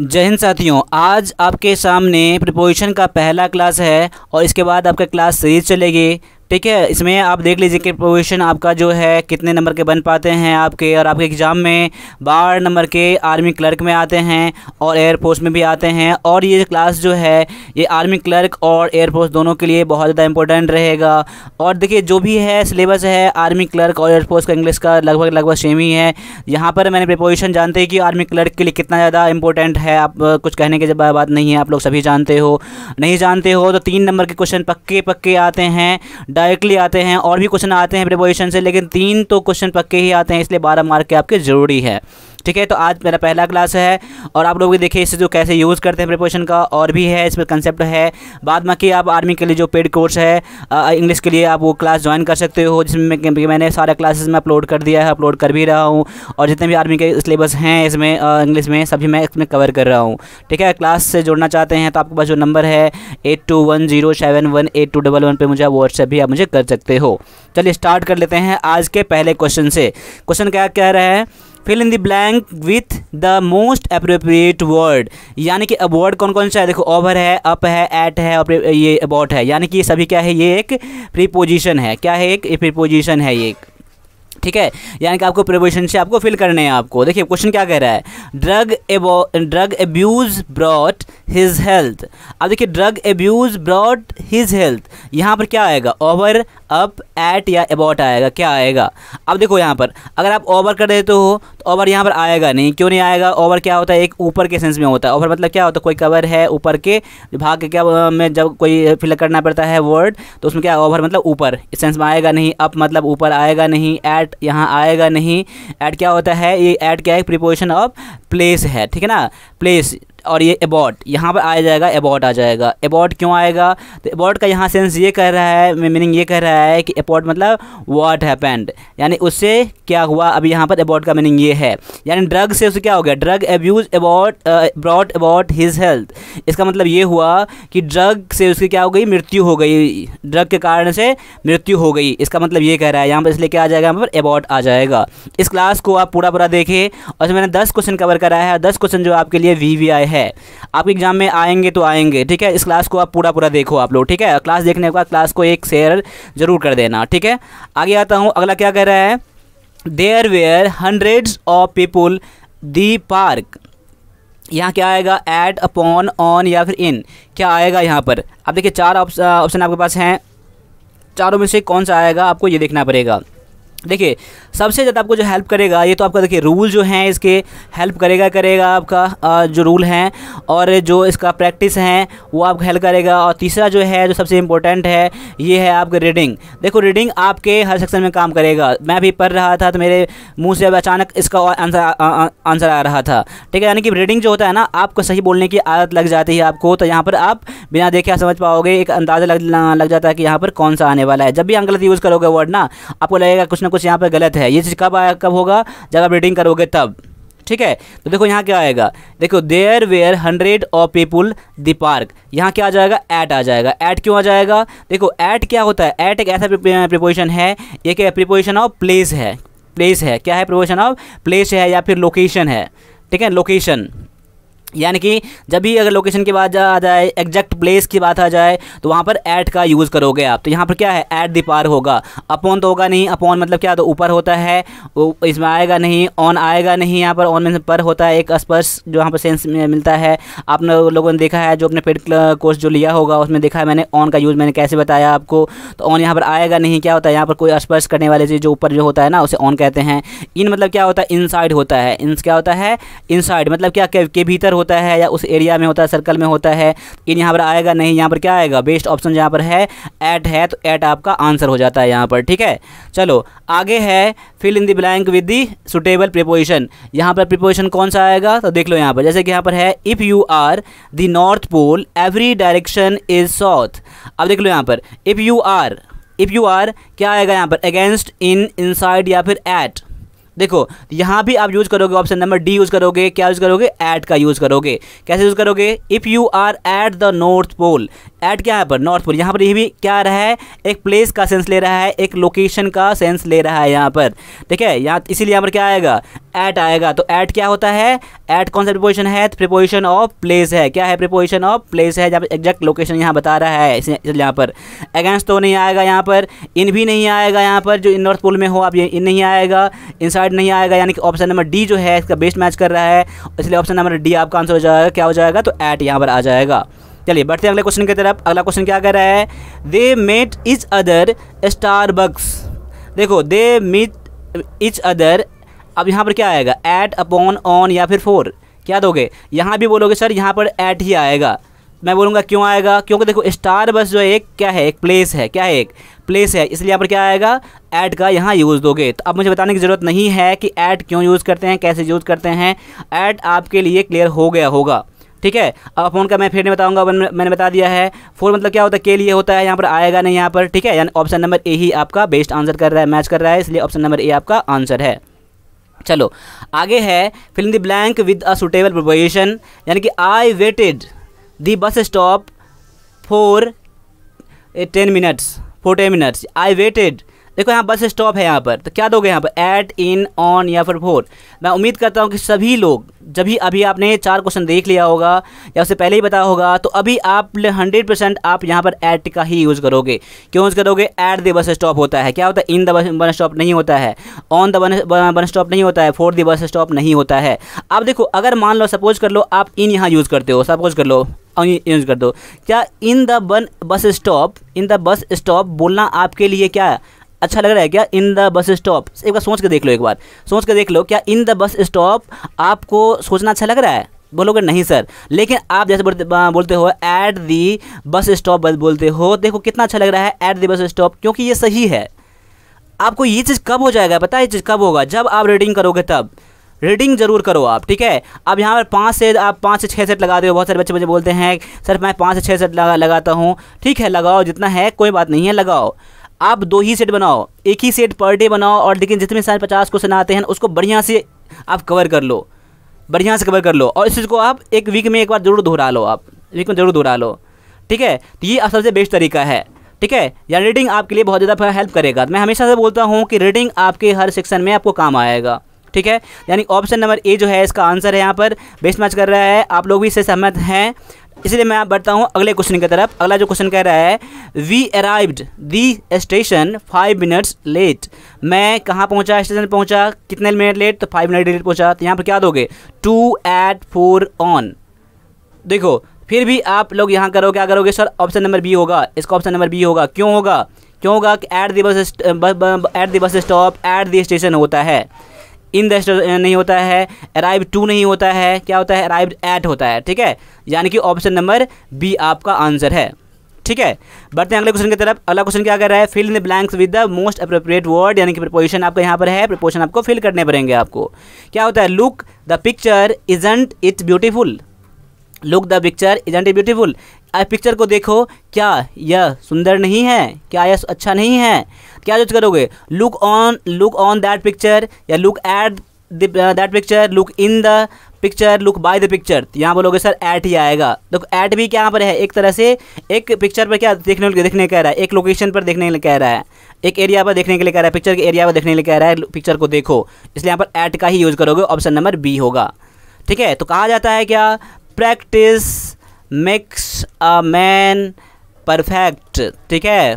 जय हिंद साथियों आज आपके सामने प्रिपोजिशन का पहला क्लास है और इसके बाद आपका क्लास सीरीज चलेगी ठीक है इसमें आप देख लीजिए कि प्रोविशन आपका जो है कितने नंबर के बन पाते हैं आपके और आपके एग्ज़ाम में बारह नंबर के आर्मी क्लर्क में आते हैं और एयरफोर्स में भी आते हैं और ये क्लास जो है ये आर्मी क्लर्क और एयरफोर्स दोनों के लिए बहुत ज़्यादा इंपॉर्टेंट रहेगा और देखिए जो भी है सिलेबस है आर्मी क्लर्क और एयरफोर्स का इंग्लिश का लगभग लगभग सेम ही है यहाँ पर मैंने प्रिपोजिशन जानते हैं कि आर्मी क्लर्क के लिए कितना ज़्यादा इंपॉर्टेंट है आप कुछ कहने की बात नहीं है आप लोग सभी जानते हो नहीं जानते हो तो तीन नंबर के क्वेश्चन पक्के पक्के आते हैं डायरेक्टली आते हैं और भी क्वेश्चन आते हैं प्रिपोजिशन से लेकिन तीन तो क्वेश्चन पक्के ही आते हैं इसलिए बारह मार्क के आपके ज़रूरी है ठीक है तो आज मेरा पहला क्लास है और आप लोग भी देखिए इसे जो कैसे यूज़ करते हैं प्रिपोशन का और भी है इसमें कंसेप्ट है बाद कि आप आर्मी के लिए जो पेड कोर्स है इंग्लिश के लिए आप वो क्लास ज्वाइन कर सकते हो जिसमें मैंने सारे क्लासेस में अपलोड कर दिया है अपलोड कर भी रहा हूँ और जितने भी आर्मी के सिलेबस हैं इसमें इंग्लिश में सभी मैं इसमें कवर कर रहा हूँ ठीक है क्लास से जुड़ना चाहते हैं तो आपके पास जो नंबर है eight two one zero seven one eight two double one पर मुझे व्हाट्सएप भी आप मुझे कर सकते हो चलिए स्टार्ट कर लेते हैं आज के पहले क्वेश्चन से क्वेश्चन क्या कह रहा है fill in the blank with the most appropriate word यानी कि अब वर्ड कौन कौन सा है देखो ओवर है अप है एट है ये अबाउट है यानी कि ये सभी क्या है ये एक प्रीपोजिशन है क्या है एक प्रीपोजिशन है ये ठीक है यानी कि आपको प्रिपोजिशन से आपको फिल करने हैं आपको देखिए क्वेश्चन क्या कह रहा है drug drug abuse brought his health अब देखिए drug abuse brought his health यहाँ पर क्या आएगा ओवर अब एट या अबाउट आएगा क्या आएगा अब देखो यहाँ पर अगर आप ओवर कर देते हो तो ओवर यहाँ पर आएगा नहीं क्यों नहीं आएगा ओवर क्या होता है एक ऊपर के सेंस में होता है ओवर मतलब क्या होता है कोई कवर है ऊपर के भाग के क्या में जब कोई फिल करना पड़ता है वर्ड तो उसमें क्या ओवर मतलब ऊपर इस सेंस में आएगा नहीं अप मतलब ऊपर आएगा नहीं एट यहाँ आएगा नहीं एट क्या होता है ये एट क्या है प्रिपोजिशन ऑफ प्लेस है ठीक है ना प्लेस और ये अबाउट यहाँ पर आ जाएगा अबाउट आ जाएगा अबाउट क्यों आएगा तो अबाउट का यहाँ सेंस ये कह रहा है मीनिंग ये कह रहा है कि अबाउट मतलब व्हाट हैपेंड यानी उससे क्या हुआ अब यहाँ पर अबाउट का मीनिंग ये है यानी ड्रग से उसे क्या हो गया drug abuse about brought about his health इसका मतलब ये हुआ कि ड्रग से उसकी क्या हो गई मृत्यु हो गई ड्रग के कारण से मृत्यु हो गई इसका मतलब ये कह रहा है यहाँ पर इसलिए क्या आ जाएगा यहाँ पर अबाउट आ जाएगा इस क्लास को आप पूरा पूरा देखें और मैंने दस क्वेश्चन कवर कराया है दस क्वेश्चन जो आपके लिए वी वी आई है आपके एग्जाम में आएंगे तो आएंगे ठीक है इस क्लास को आप पूरा पूरा देखो आप लोग ठीक है क्लास देखने के बाद क्लास को एक शेयर जरूर कर देना ठीक है आगे आता हूँ अगला क्या कह रहा है there were hundreds of people the park यहाँ क्या आएगा एट अपॉन ऑन या फिर इन क्या आएगा यहाँ पर अब देखिए चार ऑप्शन आपके पास हैं चारों में से कौन सा आएगा आपको ये देखना पड़ेगा देखिए सबसे ज़्यादा आपको जो हेल्प करेगा ये तो आपका देखिए रूल जो हैं इसके हेल्प करेगा करेगा आपका जो रूल हैं और जो इसका प्रैक्टिस हैं वो आपको हेल्प करेगा और तीसरा जो है जो सबसे इम्पोर्टेंट है ये है आपके रीडिंग देखो रीडिंग आपके हर सेक्शन में काम करेगा मैं भी पढ़ रहा था तो मेरे मुँह से अब अचानक इसका आंसर आंसर आ रहा था ठीक है यानी कि रीडिंग जो होता है ना आपको सही बोलने की आदत लग जाती है आपको तो यहाँ पर आप बिना देखे समझ पाओगे एक अंदाज़ा लग लग जाता है कि यहाँ पर कौन सा आने वाला है जब भी हम गलत यूज़ करोगे वर्ड ना आपको लगेगा कुछ ना में कुछ यहाँ पर गलत है ये चीज़ कब आया कब होगा जब आप रीडिंग करोगे तब ठीक है तो देखो यहाँ क्या आएगा देखो there were hundred of people the park यहाँ क्या आ जाएगा ऐट आ जाएगा ऐट क्यों आ जाएगा देखो ऐट क्या होता है ऐट एक ऐसा प्रिपोजिशन है एक प्रिपोजिशन ऑफ प्लेस है प्लेस है क्या है प्रिपोजिशन ऑफ प्लेस है या फिर लोकेशन है ठीक है लोकेशन यानी कि जब भी अगर लोकेशन की बात आ जाए एग्जैक्ट प्लेस की बात आ जाए तो वहाँ पर ऐट का यूज़ करोगे आप तो यहाँ पर क्या है ऐट दी पार होगा अपॉन तो होगा नहीं अपॉन मतलब क्या तो ऊपर होता है इसमें आएगा नहीं ऑन आएगा नहीं यहाँ पर ऑन में पर होता है एक स्पर्श जो यहाँ पर सेंस मिलता है आपने लोगों ने देखा है जो अपने पेड कोर्स जो लिया होगा उसमें देखा है मैंने ऑन का यूज़ मैंने कैसे बताया आपको तो ऑन यहाँ पर आएगा नहीं क्या होता है यहाँ पर कोई स्पर्श करने वाले चीज़ जो ऊपर जो होता है ना उसे ऑन कहते हैं इन मतलब क्या होता है इनसाइड होता है इन क्या होता है इनसाइड मतलब क्या के भीतर होता है या उस एरिया में होता है सर्कल में होता है इन यहाँ पर आएगा नहीं यहाँ पर क्या आएगा बेस्ट ऑप्शन यहाँ पर है ऐट है तो ऐट आपका आंसर हो जाता है यहाँ पर ठीक है चलो आगे है fill in the blank with the suitable preposition यहाँ पर प्रिपोजिशन कौन सा आएगा तो देख लो यहाँ पर जैसे कि यहाँ पर है if you are the north pole every direction is south अब देख लो यहाँ पर if you are if you are क्या आएगा यहाँ पर अगेंस्ट इन इनसाइड या फिर एट देखो यहाँ भी आप यूज़ करोगे ऑप्शन नंबर डी यूज़ करोगे क्या यूज़ करोगे ऐड का यूज़ करोगे कैसे यूज़ करोगे if you are at the north pole at क्या है पर नॉर्थ पोल यहाँ पर ये भी क्या आ रहा है एक प्लेस का सेंस ले रहा है एक लोकेशन का सेंस ले रहा है यहाँ पर ठीक है यहाँ इसीलिए यहाँ पर क्या आएगा ऐट आएगा तो ऐट क्या होता है ऐट कौन सा प्रिपोजिशन है प्रिपोजिशन ऑफ प्लेस है क्या है प्रिपोजिशन ऑफ प्लेस है जहाँ पर एग्जैक्ट लोकेशन यहाँ बता रहा है इसलिए यहाँ पर अगेंस्ट तो नहीं आएगा यहाँ पर इन भी नहीं आएगा यहाँ पर जो इन नॉर्थ पोल में हो आप ये इन नहीं आएगा साइड नहीं आएगा यानी कि ऑप्शन नंबर डी जो है इसका बेस्ट मैच कर रहा है इसलिए ऑप्शन नंबर डी आपका आंसर हो जाएगा क्या हो जाएगा तो ऐट यहाँ पर आ जाएगा चलिए बढ़ते अगले क्वेश्चन की तरफ अगला क्वेश्चन क्या कह रहा है दे मेट इज अदर बक्स देखो दे मीट इच अदर अब यहाँ पर क्या आएगा एट अपॉन ऑन या फिर फोर क्या दोगे यहाँ भी बोलोगे सर यहाँ पर एट ही आएगा मैं बोलूँगा क्यों आएगा क्योंकि देखो स्टार बस जो एक क्या है एक प्लेस है क्या है एक प्लेस है इसलिए यहाँ पर क्या आएगा ऐड का यहाँ यूज़ दोगे तो अब मुझे बताने की ज़रूरत नहीं है कि ऐड क्यों यूज़ करते हैं कैसे यूज़ करते हैं ऐड आपके लिए क्लियर हो गया होगा ठीक है फोन का मैं फिर नहीं बताऊंगा मैंने बता दिया है फोर मतलब क्या होता है के लिए होता है यहाँ पर आएगा नहीं यहाँ पर ठीक है यानी ऑप्शन नंबर ए ही आपका बेस्ट आंसर कर रहा है मैच कर रहा है इसलिए ऑप्शन नंबर ए आपका आंसर है चलो आगे है fill the blank with a suitable preposition यानी कि I waited the bus stop four ten minutes four ten minutes I waited देखो यहाँ बस स्टॉप है यहाँ पर तो क्या दोगे यहाँ पर एट इन ऑन या फिर फोर मैं उम्मीद करता हूँ कि सभी लोग जब भी अभी आपने चार क्वेश्चन देख लिया होगा या उससे पहले ही बताया होगा तो अभी आप हंड्रेड परसेंट आप यहाँ पर ऐट का ही यूज़ करोगे क्यों यूज़ करोगे ऐट द बस स्टॉप होता है क्या होता है इन द बस स्टॉप नहीं होता है ऑन द बस स्टॉप नहीं होता है फोर द बस स्टॉप नहीं होता है अब देखो अगर मान लो सपोज कर लो आप इन यहाँ यूज़ करते हो सपोज कर लो यूज़ कर दो क्या इन द बन bus stop in the bus stop बोलना आपके लिए क्या है अच्छा लग रहा है क्या इन द बस स्टॉप एक बार सोच के देख लो एक बार सोच के देख लो क्या इन द बस स्टॉप आपको सोचना अच्छा लग रहा है बोलोगे नहीं सर लेकिन आप जैसे बोलते हो ऐट दी बस स्टॉप बोलते हो देखो कितना अच्छा लग रहा है ऐट दी बस स्टॉप क्योंकि ये सही है आपको ये चीज़ कब हो जाएगा पता है ये चीज़ कब होगा जब आप रीडिंग करोगे तब रीडिंग जरूर करो आप ठीक है अब यहाँ पर पाँच से आप पाँच से छः सेट लगा दो बहुत सारे बच्चे मुझे बोलते हैं सर मैं पाँच से छः सेट लगा लगाता हूँ ठीक है लगाओ जितना है कोई बात नहीं है लगाओ आप दो ही सेट बनाओ एक ही सेट पर डे बनाओ और लेकिन जितने सारे पचास क्वेश्चन आते हैं उसको बढ़िया से आप कवर कर लो बढ़िया से कवर कर लो और इस चीज़ को आप एक वीक में एक बार जरूर दोहरा लो आप वीक में जरूर दोहरा लो ठीक है तो ये सबसे बेस्ट तरीका है ठीक है या रीडिंग आपके लिए बहुत ज़्यादा हेल्प करेगा मैं हमेशा से बोलता हूँ कि रीडिंग आपके हर सेक्शन में आपको काम आएगा ठीक है यानी ऑप्शन नंबर ए जो है इसका आंसर है यहाँ पर बेस्ट मैच कर रहा है आप लोग भी इससे सहमत हैं इसलिए मैं आप बढ़ता हूँ अगले क्वेश्चन की तरफ अगला जो क्वेश्चन कह रहा है we arrived the station five minutes late मैं कहाँ पहुँचा स्टेशन पहुँचा कितने मिनट लेट तो फाइव मिनट लेट पहुँचा तो यहाँ पर क्या दोगे टू एट फोर ऑन देखो फिर भी आप लोग यहाँ करो क्या करोगे सर ऑप्शन नंबर बी होगा इसका ऑप्शन नंबर बी होगा क्यों होगा क्यों होगा कि एट दी बस at the bus stop at the station होता है इन द uh, नहीं होता है अराइव टू नहीं होता है क्या होता है अराइव एट होता है ठीक है यानी कि ऑप्शन नंबर बी आपका आंसर है ठीक है बढ़ते हैं अगले क्वेश्चन की तरफ अगला क्वेश्चन क्या कर रहा है fill in the blanks with the most appropriate word यानी कि प्रपोजिशन आपका यहाँ पर है प्रपोजिशन आपको फिल करने पड़ेंगे आपको क्या होता है look the picture isn't it beautiful look the picture isn't it beautiful picture को देखो क्या यह सुंदर नहीं है क्या यह अच्छा नहीं है क्या जज करोगे look on look on that picture या look at that picture look in the picture look by the picture यहाँ बोलोगे सर ऐट ही आएगा तो ऐट भी क्या यहाँ पर है एक तरह से एक पिक्चर पर क्या देखने देखने कह रहा है एक लोकेशन पर देखने के लिए कह रहा है एक एरिया पर देखने के लिए कह रहा है पिक्चर के एरिया पर देखने के लिए कह रहा है पिक्चर को देखो इसलिए यहाँ पर ऐट का ही यूज़ करोगे ऑप्शन नंबर बी होगा ठीक है तो कहा जाता है क्या practice makes a man perfect ठीक है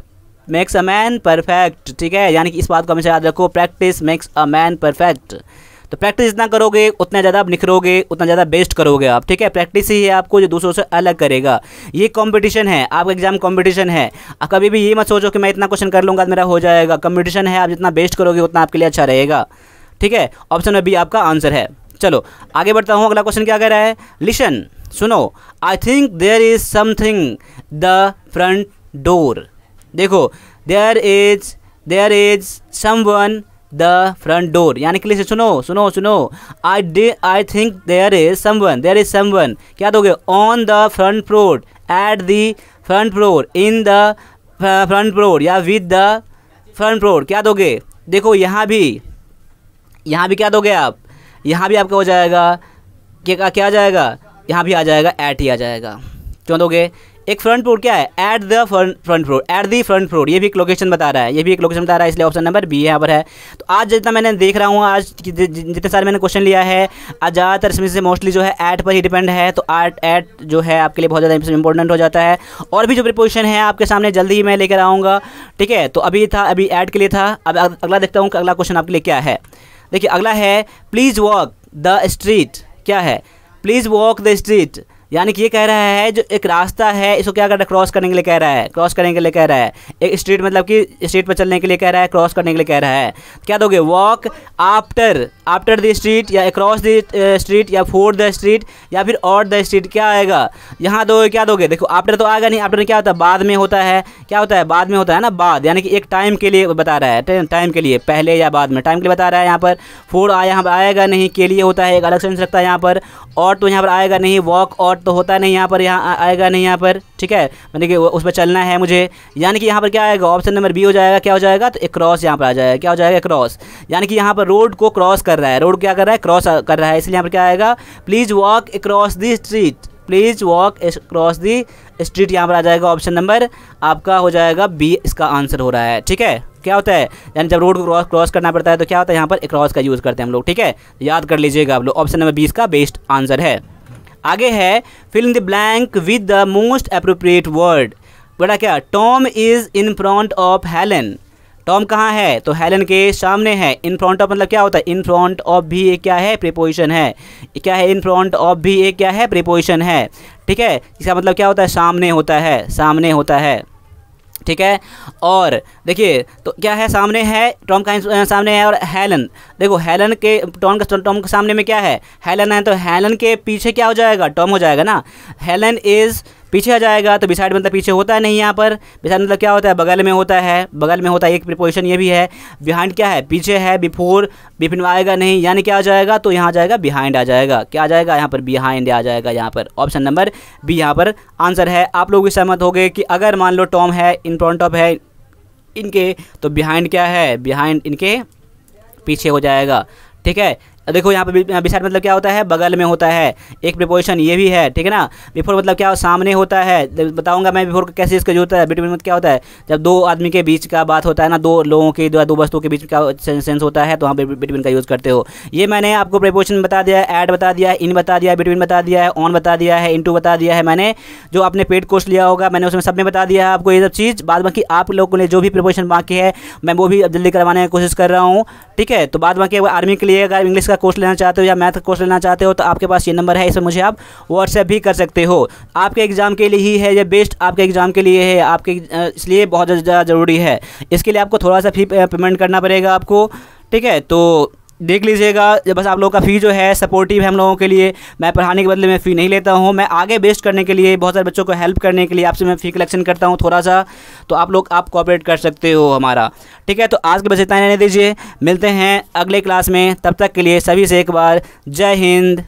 मेक्स अ मैन परफेक्ट ठीक है यानी कि इस बात को हमेशा याद रखो practice makes a man perfect तो प्रैक्टिस जितना करोगे उतना ज़्यादा आप निखरोगे उतना ज़्यादा बेस्ट करोगे आप ठीक है प्रैक्टिस ही है आपको जो दूसरों से अलग करेगा ये कंपटीशन है आपका एग्जाम कंपटीशन है आप कभी भी ये मत सोचो कि मैं इतना क्वेश्चन कर लूँगा मेरा हो जाएगा कंपटीशन है आप जितना बेस्ट करोगे उतना आपके लिए अच्छा रहेगा ठीक है ऑप्शन में भी आपका आंसर है चलो आगे बढ़ता हूँ अगला क्वेश्चन क्या कह रहा है लिशन सुनो I think there is something the front door देखो there is there is someone the front door यानी कि लिस्ट सुनो सुनो सुनो आई डे I think there is someone there is someone क्या दोगे on the front floor at the front floor in the front floor या with the front floor क्या दोगे देखो यहाँ भी यहाँ भी क्या दोगे आप यहाँ भी आपका हो जाएगा क्या क्या जाएगा यहाँ भी आ जाएगा ऐट ही आ जाएगा क्यों दोगे एक फ्रंट फ्लोर क्या है at the front floor at the front floor ये भी एक लोकेशन बता रहा है ये भी एक लोकेशन बता रहा है इसलिए ऑप्शन नंबर बी यहाँ पर है तो आज जितना मैंने देख रहा हूँ आज जितने सारे मैंने क्वेश्चन लिया है आज ज़्यादातर इसमें से मोस्टली जो है ऐट पर ही डिपेंड है तो आट ऐट जो है आपके लिए बहुत ज़्यादा इंपॉर्टेंट हो जाता है और भी जो प्रिपोजिशन है आपके सामने जल्दी ही मैं लेकर आऊँगा ठीक है तो अभी था अभी ऐड के लिए था अब अगला देखता हूँ कि अगला क्वेश्चन आपके लिए क्या है देखिए अगला है प्लीज़ वॉक द स्ट्रीट क्या है Please walk the street. यानी कि ये कह रहा है जो एक रास्ता है इसको क्या कर रहा है क्रॉस करने के लिए कह रहा है क्रॉस करने के लिए कह रहा है एक स्ट्रीट मतलब कि स्ट्रीट पर चलने के लिए कह रहा है क्रॉस करने के लिए कह रहा है क्या दोगे walk after after the street या अक्रॉस द स्ट्रीट या फोर द स्ट्रीट या फिर और द स्ट्रीट क्या आएगा यहाँ दोगे क्या दोगे देखो आफ्टर तो आएगा नहीं आफ्टर क्या होता है बाद में होता है क्या होता है बाद में होता है ना बाद यानी कि एक टाइम के लिए बता रहा है टाइम के लिए पहले या बाद में टाइम के लिए बता रहा है यहाँ पर फोर यहाँ पर आएगा नहीं के लिए होता है एक अलग सेंस रखता है यहाँ पर और तो यहाँ पर आएगा नहीं वॉक और तो होता नहीं यहाँ पर यहाँ आएगा नहीं यहाँ पर ठीक है मतलब कि उस पर चलना है मुझे यानी कि यहाँ पर क्या आएगा ऑप्शन नंबर बी हो जाएगा क्या हो जाएगा तो एक क्रॉस यहाँ पर आ जाएगा क्या हो जाएगा क्रॉस यानी कि यहाँ पर रोड को क्रॉस कर रहा है रोड क्या कर रहा है क्रॉस कर रहा है इसलिए यहाँ पर क्या आएगा please walk across the street please walk across the street यहाँ पर आ जाएगा ऑप्शन नंबर आपका हो जाएगा बी इसका आंसर हो रहा है ठीक है क्या होता है यानी जब रोड को क्रॉस क्रॉस करना पड़ता है तो क्या होता है यहाँ पर क्रॉस का यूज़ करते हैं हम लोग ठीक है याद कर लीजिएगा आप लोग ऑप्शन नंबर बीस का बेस्ट आंसर है आगे है fill in the blank with the most appropriate word बेटा क्या Tom is in front of Helen Tom कहाँ है तो हेलन के सामने है इन फ्रंट ऑफ मतलब क्या होता है इन फ्रंट ऑफ भी एक क्या है प्रिपोजिशन है क्या है इन फ्रंट ऑफ भी एक क्या है प्रिपोजिशन है ठीक है इसका मतलब क्या होता है सामने होता है सामने होता है ठीक है और देखिए तो क्या है सामने है टॉम का सामने है और हेलन देखो हेलन के टॉम का टॉम के सामने में क्या है हेलन है तो हेलन के पीछे क्या हो जाएगा टॉम हो जाएगा ना हेलन इज़ पीछे आ जाएगा तो बिसाइड मतलब पीछे होता है नहीं यहाँ पर बिसाइड मतलब क्या होता है बगल में होता है बगल में होता है एक प्रिपोजिशन ये भी है बिहाइंड क्या है पीछे है बिफोर बिफिन आएगा नहीं यानी क्या आ जाएगा तो यहाँ आ जाएगा बिहाइंड आ जाएगा क्या आ जाएगा यहाँ पर बिहाइंड आ जाएगा यहाँ पर ऑप्शन नंबर बी यहाँ पर आंसर है आप लोग भी सहमत हो गए कि अगर मान लो टॉम है इन फ्रंट ऑफ है इनके तो बिहाइंड क्या है बिहाइंड इनके पीछे हो जाएगा ठीक है देखो यहाँ पे बिसाइड मतलब क्या होता है बगल में होता है एक प्रिपोजिशन ये भी है ठीक है ना बिफोर मतलब क्या हो? सामने होता है बताऊंगा मैं बिफोर कैसे इसका जो होता है बिटवीन मतलब क्या होता है जब दो आदमी के बीच का बात होता है ना दो लोगों के दो, वस्तुओं के बीच का सेंस होता है तो वहाँ पर बिटवीन का यूज़ करते हो ये मैंने आपको प्रिपोजिशन बता दिया है ऐड बता दिया है इन बता दिया बिटवीन बता दिया है ऑन बता दिया है इन बता दिया है मैंने जो आपने पेड कोर्स लिया होगा मैंने उसमें सब में बता दिया है आपको ये सब चीज़ बाद बाकी आप लोगों ने जो भी प्रिपोजिशन बाकी है मैं वो भी जल्दी करवाने की कोशिश कर रहा हूँ ठीक है तो बाद बाकी आर्मी के लिए अगर इंग्लिश का कोर्स लेना चाहते हो या मैथ का कोर्स लेना चाहते हो तो आपके पास ये नंबर है इसमें मुझे आप व्हाट्सएप भी कर सकते हो आपके एग्ज़ाम के लिए ही है ये बेस्ट आपके एग्ज़ाम के लिए है आपके इसलिए बहुत ज़्यादा ज़रूरी है इसके लिए आपको थोड़ा सा फी पेमेंट करना पड़ेगा आपको ठीक है तो देख लीजिएगा जब बस आप लोगों का फ़ी जो है सपोर्टिव है हम लोगों के लिए मैं पढ़ाने के बदले मैं फ़ी नहीं लेता हूँ मैं आगे बेस्ट करने के लिए बहुत सारे बच्चों को हेल्प करने के लिए आपसे मैं फ़ी कलेक्शन करता हूँ थोड़ा सा तो आप लोग आप कॉपरेट कर सकते हो हमारा ठीक है तो आज के बस इतना रहने दीजिए मिलते हैं अगले क्लास में तब तक के लिए सभी से एक बार जय हिंद